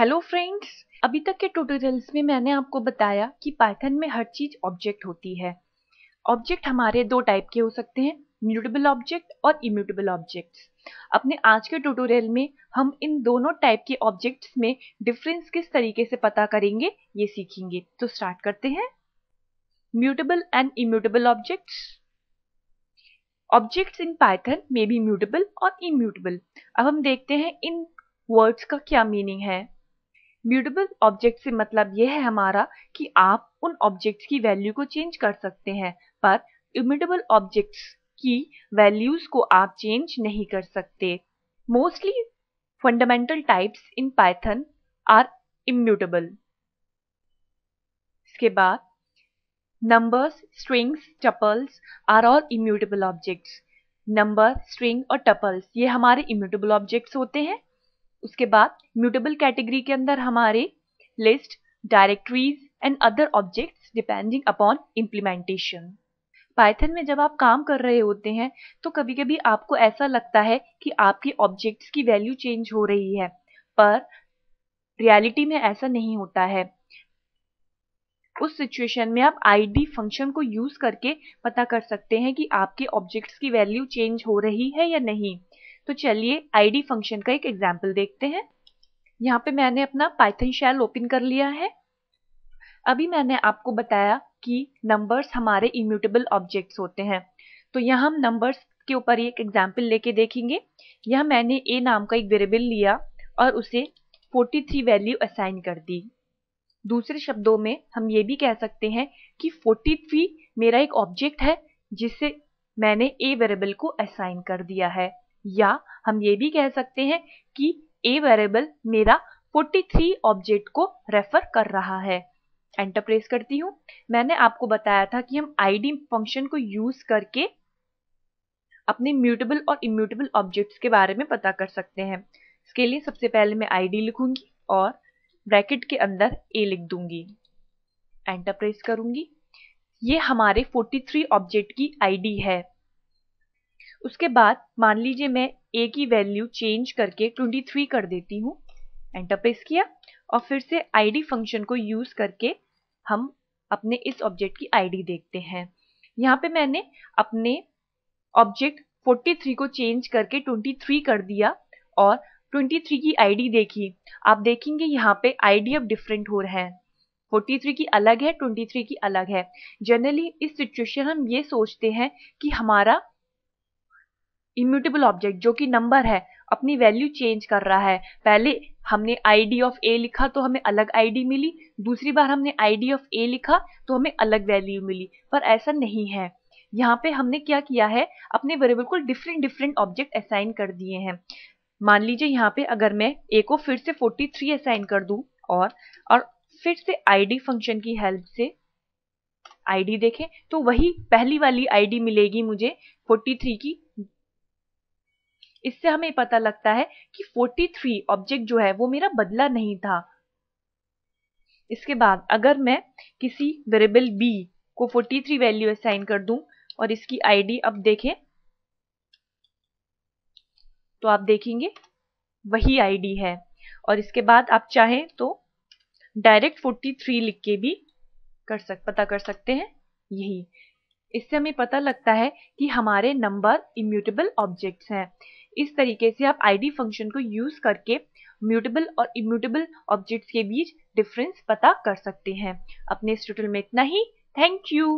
hello friends अभी तक के ट्यूटोरियल्स में मैंने आपको बताया कि पाइथन में हर चीज ऑब्जेक्ट होती है ऑब्जेक्ट हमारे दो टाइप के हो सकते हैं म्यूटेबल ऑब्जेक्ट और इम्यूटेबल ऑब्जेक्ट्स अपने आज के ट्यूटोरियल में हम इन दोनों टाइप के ऑब्जेक्ट्स में डिफरेंस किस तरीके से पता करेंगे ये सीखेंगे तो स्टार्ट करते हैं mutable and immutable objects objects in Python में भी म्यूटेबल और इम्यूटेबल अब हम देखते हैं इन वर्ड्स का क्या मीनिंग है म्यूटेबल ऑब्जेक्ट से मतलब यह है हमारा कि आप उन ऑब्जेक्ट्स की वैल्यू को चेंज कर सकते हैं पर इम्यूटेबल ऑब्जेक्ट्स की वैल्यूज को आप चेंज नहीं कर सकते mostly fundamental types in Python are immutable इसके बाद numbers strings tuples are all immutable objects number string और टपल्स ये हमारे इम्यूटेबल ऑब्जेक्ट्स होते हैं उसके बाद म्यूटेबल कैटेगरी के अंदर हमारे list directories and other objects depending upon implementation Python में जब आप काम कर रहे होते हैं तो कभी कभी आपको ऐसा लगता है कि आपके ऑब्जेक्ट्स की वैल्यू चेंज हो रही है पर रियलिटी में ऐसा नहीं होता है उस सिचुएशन में आप आईडी फंक्शन को यूज करके पता कर सकते हैं कि आपके ऑब्जेक्ट्स की वैल्यू चेंज हो रही है या नहीं तो चलिए आईडी फंक्शन का एक एग्जाम्पल देखते हैं यहाँ पे मैंने अपना पाइथन शैल ओपन कर लिया है अभी मैंने आपको बताया कि नंबर्स हमारे इम्यूटेबल ऑब्जेक्ट्स होते हैं तो यहाँ हम नंबर्स के ऊपर एक एग्जाम्पल लेके देखेंगे यहाँ मैंने ए नाम का एक वेरिएबल लिया और उसे 43 वैल्यू असाइन कर दी दूसरे शब्दों में हम ये भी कह सकते हैं कि 43 मेरा एक ऑब्जेक्ट है जिसे मैंने ए वेरिएबल को असाइन कर दिया है या हम ये भी कह सकते हैं कि ए वेरिएबल मेरा 43 ऑब्जेक्ट को रेफर कर रहा है एंटरप्रेस करती हूँ मैंने आपको बताया था कि हम आईडी फंक्शन को यूज करके अपने म्यूटेबल और इम्यूटेबल ऑब्जेक्ट्स के बारे में पता कर सकते हैं इसके लिए सबसे पहले मैं आईडी लिखूंगी और ब्रैकेट के अंदर ए लिख दूंगी एंटरप्रेस करूंगी ये हमारे 43 ऑब्जेक्ट की आईडी है उसके बाद मान लीजिए मैं ए की वैल्यू चेंज करके 23 कर देती हूँ एंटर प्रेस किया और फिर से आईडी फंक्शन को यूज़ करके हम अपने इस ऑब्जेक्ट की आईडी देखते हैं यहाँ पे मैंने अपने ऑब्जेक्ट 43 को चेंज करके 23 कर दिया और 23 की आईडी देखी आप देखेंगे यहाँ पे आईडी अब डिफरेंट हो रहा है 43 की अलग है 23 की अलग है जनरली इस सिचुएशन हम ये सोचते हैं कि हमारा इम्यूटेबल ऑब्जेक्ट जो कि नंबर है अपनी वैल्यू चेंज कर रहा है पहले हमने आई डी ऑफ ए लिखा तो हमें अलग आई डी मिली दूसरी बार हमने आई डी ऑफ ए लिखा तो हमें अलग वैल्यू मिली पर ऐसा नहीं है यहाँ पे हमने क्या किया है अपने वेरिएबल को डिफरेंट डिफरेंट ऑब्जेक्ट असाइन कर दिए हैं मान लीजिए यहाँ पे अगर मैं ए को फिर से 43 असाइन कर दूं और और फिर से आईडी फंक्शन की हेल्प से आईडी देखें तो वही पहली वाली आईडी मिलेगी मुझे 43 की इससे हमें पता लगता है कि 43 ऑब्जेक्ट जो है वो मेरा बदला नहीं था इसके बाद अगर मैं किसी वेरिएबल बी को 43 वैल्यू असाइन कर दूं और इसकी आईडी अब देखें तो आप देखेंगे वही आईडी है और इसके बाद आप चाहें तो डायरेक्ट 43 लिख के भी कर सक पता कर सकते हैं यही इससे हमें पता लगता है कि हमारे नंबर इम्यूटेबल ऑब्जेक्ट्स हैं इस तरीके से आप आईडी फंक्शन को यूज करके म्यूटेबल और इम्यूटेबल ऑब्जेक्ट्स के बीच डिफरेंस पता कर सकते हैं अपने इस ट्यूटोरियल में इतना ही थैंक यू